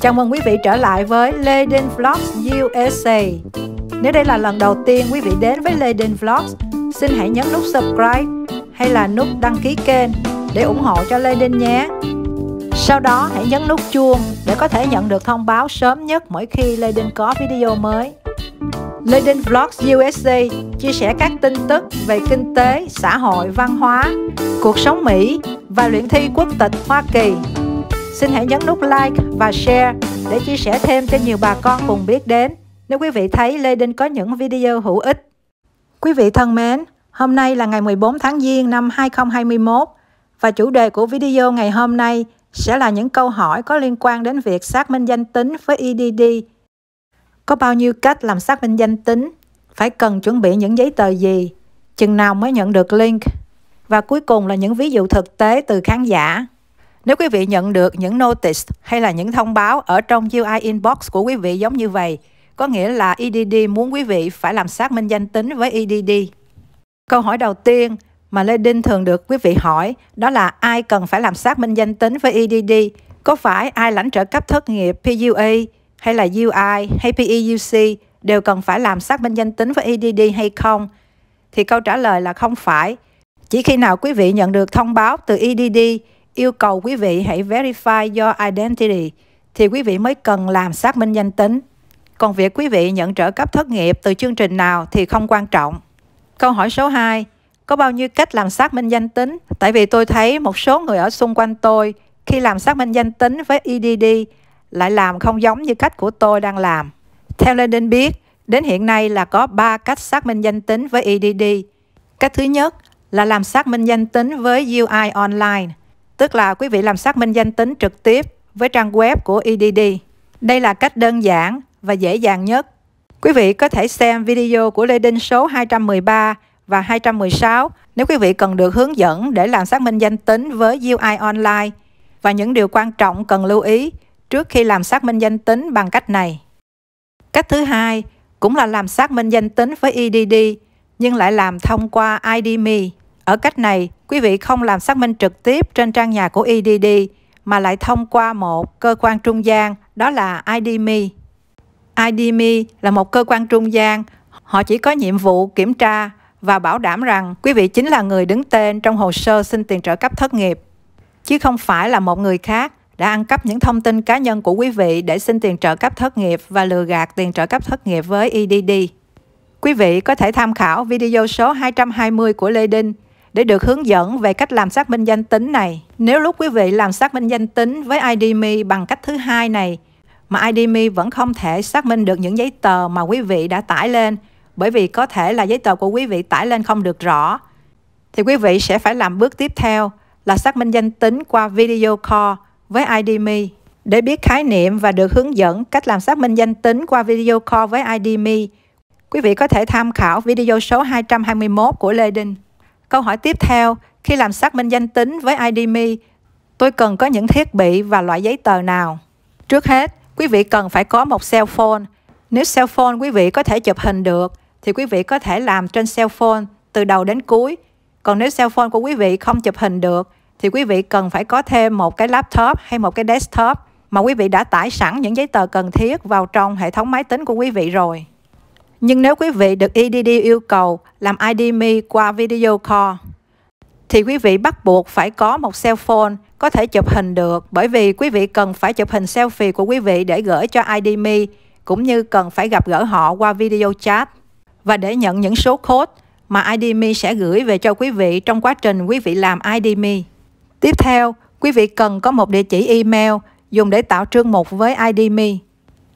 Chào mừng quý vị trở lại với Leden Vlogs USA. Nếu đây là lần đầu tiên quý vị đến với Leden Vlogs, xin hãy nhấn nút subscribe hay là nút đăng ký kênh để ủng hộ cho Leden nhé. Sau đó hãy nhấn nút chuông để có thể nhận được thông báo sớm nhất mỗi khi Leden có video mới. Leden Vlogs USA chia sẻ các tin tức về kinh tế, xã hội, văn hóa, cuộc sống Mỹ và luyện thi quốc tịch Hoa Kỳ. Xin hãy nhấn nút like và share để chia sẻ thêm cho nhiều bà con cùng biết đến nếu quý vị thấy Lê Đinh có những video hữu ích. Quý vị thân mến, hôm nay là ngày 14 tháng Giêng năm 2021 và chủ đề của video ngày hôm nay sẽ là những câu hỏi có liên quan đến việc xác minh danh tính với EDD. Có bao nhiêu cách làm xác minh danh tính? Phải cần chuẩn bị những giấy tờ gì? Chừng nào mới nhận được link? Và cuối cùng là những ví dụ thực tế từ khán giả. Nếu quý vị nhận được những notice hay là những thông báo ở trong UI inbox của quý vị giống như vậy, có nghĩa là EDD muốn quý vị phải làm xác minh danh tính với EDD. Câu hỏi đầu tiên mà Lê Đinh thường được quý vị hỏi đó là ai cần phải làm xác minh danh tính với EDD? Có phải ai lãnh trợ cấp thất nghiệp PUA hay là UI hay PEUC đều cần phải làm xác minh danh tính với EDD hay không? Thì câu trả lời là không phải. Chỉ khi nào quý vị nhận được thông báo từ EDD yêu cầu quý vị hãy verify your identity thì quý vị mới cần làm xác minh danh tính. Còn việc quý vị nhận trợ cấp thất nghiệp từ chương trình nào thì không quan trọng. Câu hỏi số 2, có bao nhiêu cách làm xác minh danh tính? Tại vì tôi thấy một số người ở xung quanh tôi khi làm xác minh danh tính với EDD lại làm không giống như cách của tôi đang làm. Theo Lên Đinh biết, đến hiện nay là có 3 cách xác minh danh tính với EDD. Cách thứ nhất là làm xác minh danh tính với UI Online tức là quý vị làm xác minh danh tính trực tiếp với trang web của EDD. Đây là cách đơn giản và dễ dàng nhất. Quý vị có thể xem video của Lê Đinh số 213 và 216 nếu quý vị cần được hướng dẫn để làm xác minh danh tính với UI Online và những điều quan trọng cần lưu ý trước khi làm xác minh danh tính bằng cách này. Cách thứ hai cũng là làm xác minh danh tính với EDD nhưng lại làm thông qua IDMe. Ở cách này, Quý vị không làm xác minh trực tiếp trên trang nhà của EDD mà lại thông qua một cơ quan trung gian đó là IDMe. IDMe là một cơ quan trung gian, họ chỉ có nhiệm vụ kiểm tra và bảo đảm rằng quý vị chính là người đứng tên trong hồ sơ xin tiền trợ cấp thất nghiệp, chứ không phải là một người khác đã ăn cắp những thông tin cá nhân của quý vị để xin tiền trợ cấp thất nghiệp và lừa gạt tiền trợ cấp thất nghiệp với EDD. Quý vị có thể tham khảo video số 220 của Lê Đinh để được hướng dẫn về cách làm xác minh danh tính này. Nếu lúc quý vị làm xác minh danh tính với IDMe bằng cách thứ hai này mà IDMe vẫn không thể xác minh được những giấy tờ mà quý vị đã tải lên bởi vì có thể là giấy tờ của quý vị tải lên không được rõ thì quý vị sẽ phải làm bước tiếp theo là xác minh danh tính qua video call với IDMe. Để biết khái niệm và được hướng dẫn cách làm xác minh danh tính qua video call với IDMe, quý vị có thể tham khảo video số 221 của Lê Đinh. Câu hỏi tiếp theo, khi làm xác minh danh tính với IDMe, tôi cần có những thiết bị và loại giấy tờ nào? Trước hết, quý vị cần phải có một cell phone. Nếu cell phone quý vị có thể chụp hình được, thì quý vị có thể làm trên cell phone từ đầu đến cuối. Còn nếu cell phone của quý vị không chụp hình được, thì quý vị cần phải có thêm một cái laptop hay một cái desktop mà quý vị đã tải sẵn những giấy tờ cần thiết vào trong hệ thống máy tính của quý vị rồi. Nhưng nếu quý vị được EDD yêu cầu làm IDMe qua video call, thì quý vị bắt buộc phải có một cell phone có thể chụp hình được bởi vì quý vị cần phải chụp hình selfie của quý vị để gửi cho IDMe cũng như cần phải gặp gỡ họ qua video chat và để nhận những số code mà IDMe sẽ gửi về cho quý vị trong quá trình quý vị làm IDMe. Tiếp theo, quý vị cần có một địa chỉ email dùng để tạo trương mục với IDMe.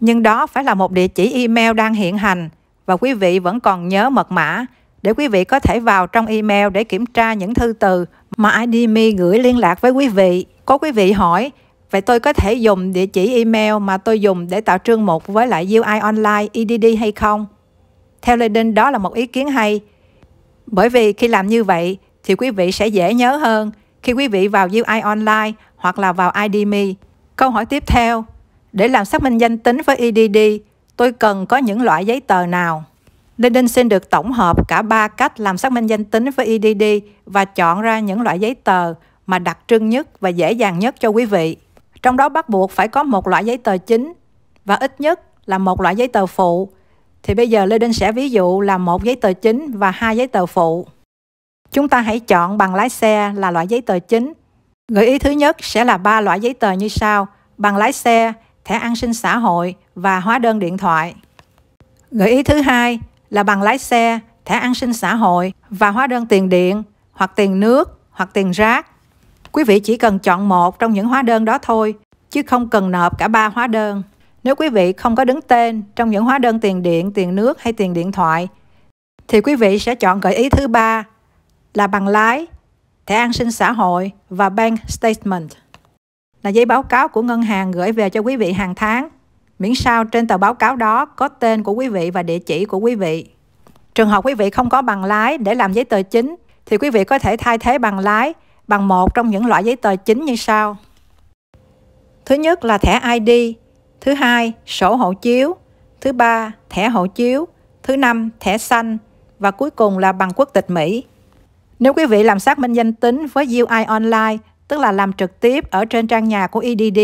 Nhưng đó phải là một địa chỉ email đang hiện hành và quý vị vẫn còn nhớ mật mã để quý vị có thể vào trong email để kiểm tra những thư từ mà IDMe gửi liên lạc với quý vị. Có quý vị hỏi, vậy tôi có thể dùng địa chỉ email mà tôi dùng để tạo trương mục với lại UI Online EDD hay không? Theo Lê Đinh đó là một ý kiến hay. Bởi vì khi làm như vậy thì quý vị sẽ dễ nhớ hơn khi quý vị vào UI Online hoặc là vào IDMe. Câu hỏi tiếp theo, để làm xác minh danh tính với EDD, tôi cần có những loại giấy tờ nào. Linh xin được tổng hợp cả ba cách làm xác minh danh tính với EDD và chọn ra những loại giấy tờ mà đặc trưng nhất và dễ dàng nhất cho quý vị. Trong đó bắt buộc phải có một loại giấy tờ chính và ít nhất là một loại giấy tờ phụ. Thì bây giờ Lê Đinh sẽ ví dụ là một giấy tờ chính và hai giấy tờ phụ. Chúng ta hãy chọn bằng lái xe là loại giấy tờ chính. Gợi ý thứ nhất sẽ là ba loại giấy tờ như sau: bằng lái xe, thẻ an sinh xã hội và hóa đơn điện thoại. Gợi ý thứ hai là bằng lái xe, thẻ an sinh xã hội và hóa đơn tiền điện hoặc tiền nước hoặc tiền rác. Quý vị chỉ cần chọn một trong những hóa đơn đó thôi, chứ không cần nộp cả ba hóa đơn. Nếu quý vị không có đứng tên trong những hóa đơn tiền điện, tiền nước hay tiền điện thoại, thì quý vị sẽ chọn gợi ý thứ ba là bằng lái, thẻ an sinh xã hội và bank statement là giấy báo cáo của ngân hàng gửi về cho quý vị hàng tháng, miễn sao trên tờ báo cáo đó có tên của quý vị và địa chỉ của quý vị. Trường hợp quý vị không có bằng lái để làm giấy tờ chính thì quý vị có thể thay thế bằng lái bằng một trong những loại giấy tờ chính như sau. Thứ nhất là thẻ ID, thứ hai sổ hộ chiếu, thứ ba thẻ hộ chiếu, thứ năm thẻ xanh và cuối cùng là bằng quốc tịch Mỹ. Nếu quý vị làm xác minh danh tính với UI Online tức là làm trực tiếp ở trên trang nhà của EDD,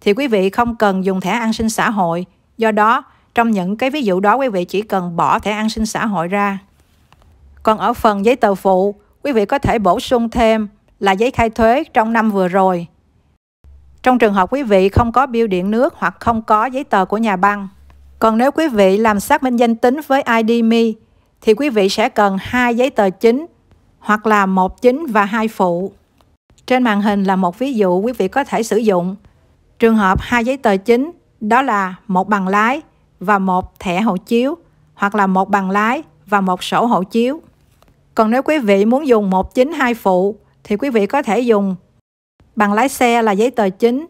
thì quý vị không cần dùng thẻ an sinh xã hội. Do đó, trong những cái ví dụ đó quý vị chỉ cần bỏ thẻ an sinh xã hội ra. Còn ở phần giấy tờ phụ, quý vị có thể bổ sung thêm là giấy khai thuế trong năm vừa rồi. Trong trường hợp quý vị không có biêu điện nước hoặc không có giấy tờ của nhà băng. Còn nếu quý vị làm xác minh danh tính với IDMe thì quý vị sẽ cần hai giấy tờ chính hoặc là một chính và hai phụ. Trên màn hình là một ví dụ quý vị có thể sử dụng. Trường hợp hai giấy tờ chính, đó là một bằng lái và một thẻ hộ chiếu, hoặc là một bằng lái và một sổ hộ chiếu. Còn nếu quý vị muốn dùng một chính hai phụ thì quý vị có thể dùng bằng lái xe là giấy tờ chính,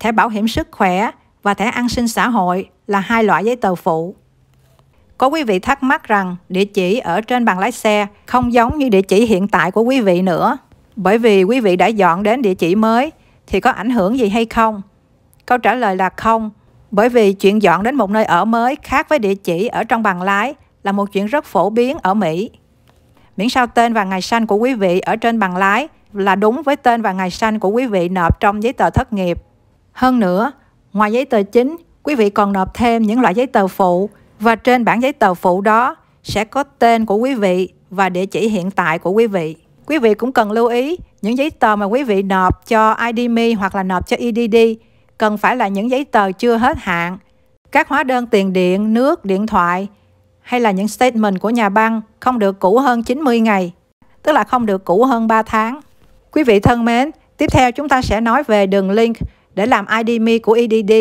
thẻ bảo hiểm sức khỏe và thẻ an sinh xã hội là hai loại giấy tờ phụ. Có quý vị thắc mắc rằng địa chỉ ở trên bằng lái xe không giống như địa chỉ hiện tại của quý vị nữa. Bởi vì quý vị đã dọn đến địa chỉ mới thì có ảnh hưởng gì hay không? Câu trả lời là không, bởi vì chuyện dọn đến một nơi ở mới khác với địa chỉ ở trong bằng lái là một chuyện rất phổ biến ở Mỹ. Miễn sao tên và ngày sanh của quý vị ở trên bằng lái là đúng với tên và ngày sanh của quý vị nộp trong giấy tờ thất nghiệp. Hơn nữa, ngoài giấy tờ chính, quý vị còn nộp thêm những loại giấy tờ phụ và trên bản giấy tờ phụ đó sẽ có tên của quý vị và địa chỉ hiện tại của quý vị. Quý vị cũng cần lưu ý những giấy tờ mà quý vị nộp cho IDMI hoặc là nộp cho EDD cần phải là những giấy tờ chưa hết hạn. Các hóa đơn tiền điện, nước, điện thoại hay là những statement của nhà băng không được cũ hơn 90 ngày, tức là không được cũ hơn 3 tháng. Quý vị thân mến, tiếp theo chúng ta sẽ nói về đường link để làm IDMI của EDD.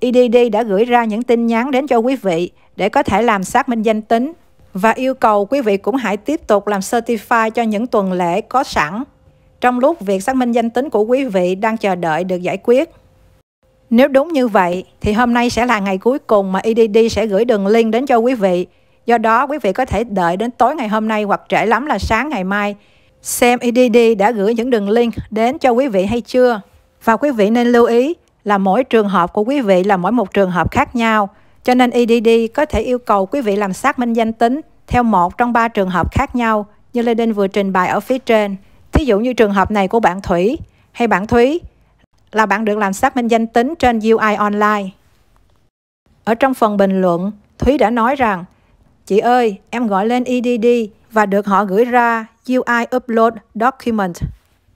EDD đã gửi ra những tin nhắn đến cho quý vị để có thể làm xác minh danh tính và yêu cầu quý vị cũng hãy tiếp tục làm certify cho những tuần lễ có sẵn trong lúc việc xác minh danh tính của quý vị đang chờ đợi được giải quyết. Nếu đúng như vậy thì hôm nay sẽ là ngày cuối cùng mà EDD sẽ gửi đường link đến cho quý vị. Do đó quý vị có thể đợi đến tối ngày hôm nay hoặc trễ lắm là sáng ngày mai xem EDD đã gửi những đường link đến cho quý vị hay chưa. Và quý vị nên lưu ý là mỗi trường hợp của quý vị là mỗi một trường hợp khác nhau cho nên EDD có thể yêu cầu quý vị làm xác minh danh tính theo một trong ba trường hợp khác nhau như Lê Đinh vừa trình bày ở phía trên. Thí dụ như trường hợp này của bạn Thủy hay bạn Thúy là bạn được làm xác minh danh tính trên UI Online. Ở trong phần bình luận, Thúy đã nói rằng Chị ơi, em gọi lên EDD và được họ gửi ra UI Upload Document.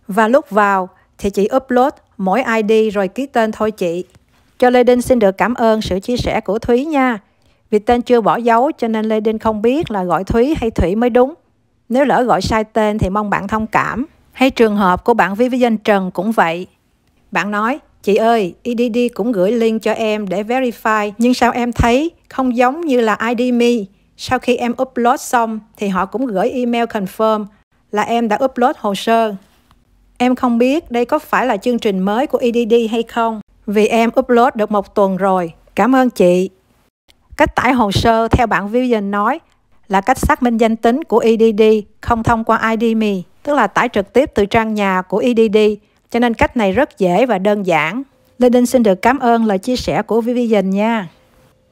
Và lúc vào thì chị upload mỗi ID rồi ký tên thôi chị. Cho Lê Đinh xin được cảm ơn sự chia sẻ của Thúy nha. Vì tên chưa bỏ dấu cho nên Lê Đinh không biết là gọi Thúy hay Thủy mới đúng. Nếu lỡ gọi sai tên thì mong bạn thông cảm. Hay trường hợp của bạn Vivian Trần cũng vậy. Bạn nói, chị ơi, EDD cũng gửi link cho em để verify, nhưng sao em thấy không giống như là ID me. Sau khi em upload xong thì họ cũng gửi email confirm là em đã upload hồ sơ. Em không biết đây có phải là chương trình mới của EDD hay không. Vì em upload được một tuần rồi, cảm ơn chị. Cách tải hồ sơ theo bạn Vision nói là cách xác minh danh tính của EDD không thông qua IDMe, tức là tải trực tiếp từ trang nhà của EDD, cho nên cách này rất dễ và đơn giản. Lê Đinh xin được cảm ơn lời chia sẻ của Vivian nha.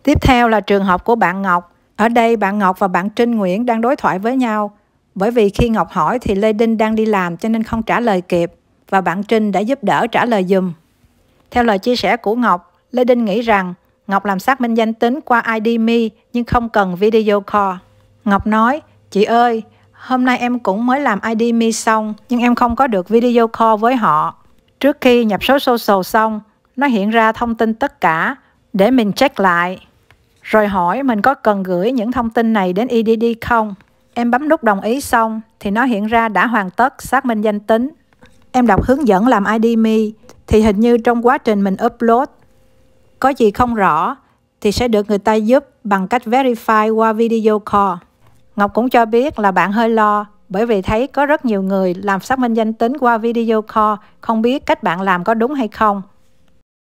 Tiếp theo là trường hợp của bạn Ngọc. Ở đây bạn Ngọc và bạn Trinh Nguyễn đang đối thoại với nhau. Bởi vì khi Ngọc hỏi thì Lê Đinh đang đi làm cho nên không trả lời kịp và bạn Trinh đã giúp đỡ trả lời dùm. Theo lời chia sẻ của Ngọc, Lê Đinh nghĩ rằng Ngọc làm xác minh danh tính qua ID Mi nhưng không cần video call. Ngọc nói, chị ơi, hôm nay em cũng mới làm ID Mi xong nhưng em không có được video call với họ. Trước khi nhập số social xong, nó hiện ra thông tin tất cả để mình check lại. Rồi hỏi mình có cần gửi những thông tin này đến EDD không? Em bấm nút đồng ý xong thì nó hiện ra đã hoàn tất xác minh danh tính. Em đọc hướng dẫn làm ID Mi thì hình như trong quá trình mình upload có gì không rõ thì sẽ được người ta giúp bằng cách verify qua video call. Ngọc cũng cho biết là bạn hơi lo bởi vì thấy có rất nhiều người làm xác minh danh tính qua video call, không biết cách bạn làm có đúng hay không.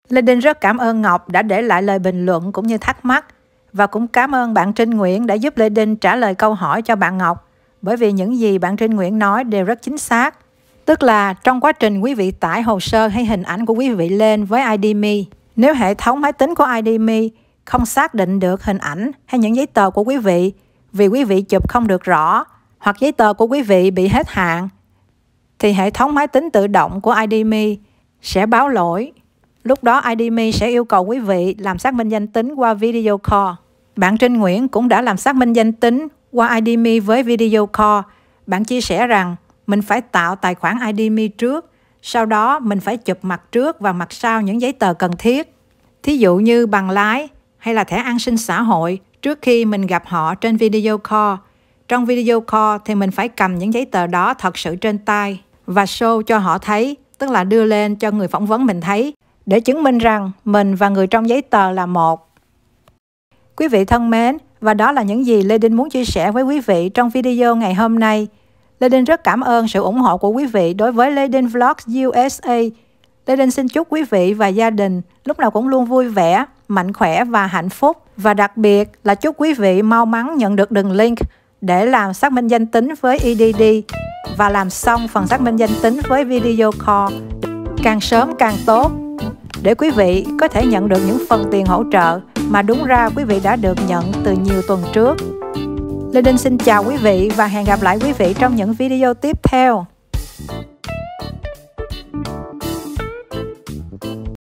Linh Đinh rất cảm ơn Ngọc đã để lại lời bình luận cũng như thắc mắc và cũng cảm ơn bạn Trinh Nguyễn đã giúp Lê Đinh trả lời câu hỏi cho bạn Ngọc bởi vì những gì bạn Trinh Nguyễn nói đều rất chính xác Tức là trong quá trình quý vị tải hồ sơ hay hình ảnh của quý vị lên với IDMe, nếu hệ thống máy tính của IDMe không xác định được hình ảnh hay những giấy tờ của quý vị vì quý vị chụp không được rõ hoặc giấy tờ của quý vị bị hết hạn thì hệ thống máy tính tự động của IDMe sẽ báo lỗi. Lúc đó IDMe sẽ yêu cầu quý vị làm xác minh danh tính qua video call. Bạn Trinh Nguyễn cũng đã làm xác minh danh tính qua IDMe với video call. Bạn chia sẻ rằng mình phải tạo tài khoản ID Mi trước, sau đó mình phải chụp mặt trước và mặt sau những giấy tờ cần thiết. Thí dụ như bằng lái hay là thẻ an sinh xã hội trước khi mình gặp họ trên video call. Trong video call thì mình phải cầm những giấy tờ đó thật sự trên tay và show cho họ thấy, tức là đưa lên cho người phỏng vấn mình thấy để chứng minh rằng mình và người trong giấy tờ là một. Quý vị thân mến, và đó là những gì Lê Đinh muốn chia sẻ với quý vị trong video ngày hôm nay. Lê Đinh rất cảm ơn sự ủng hộ của quý vị đối với Lê Đinh Vlogs USA. Lê Đinh xin chúc quý vị và gia đình lúc nào cũng luôn vui vẻ, mạnh khỏe và hạnh phúc. Và đặc biệt là chúc quý vị mau mắn nhận được đường link để làm xác minh danh tính với EDD và làm xong phần xác minh danh tính với video call càng sớm càng tốt để quý vị có thể nhận được những phần tiền hỗ trợ mà đúng ra quý vị đã được nhận từ nhiều tuần trước Lê Đinh xin chào quý vị và hẹn gặp lại quý vị trong những video tiếp theo.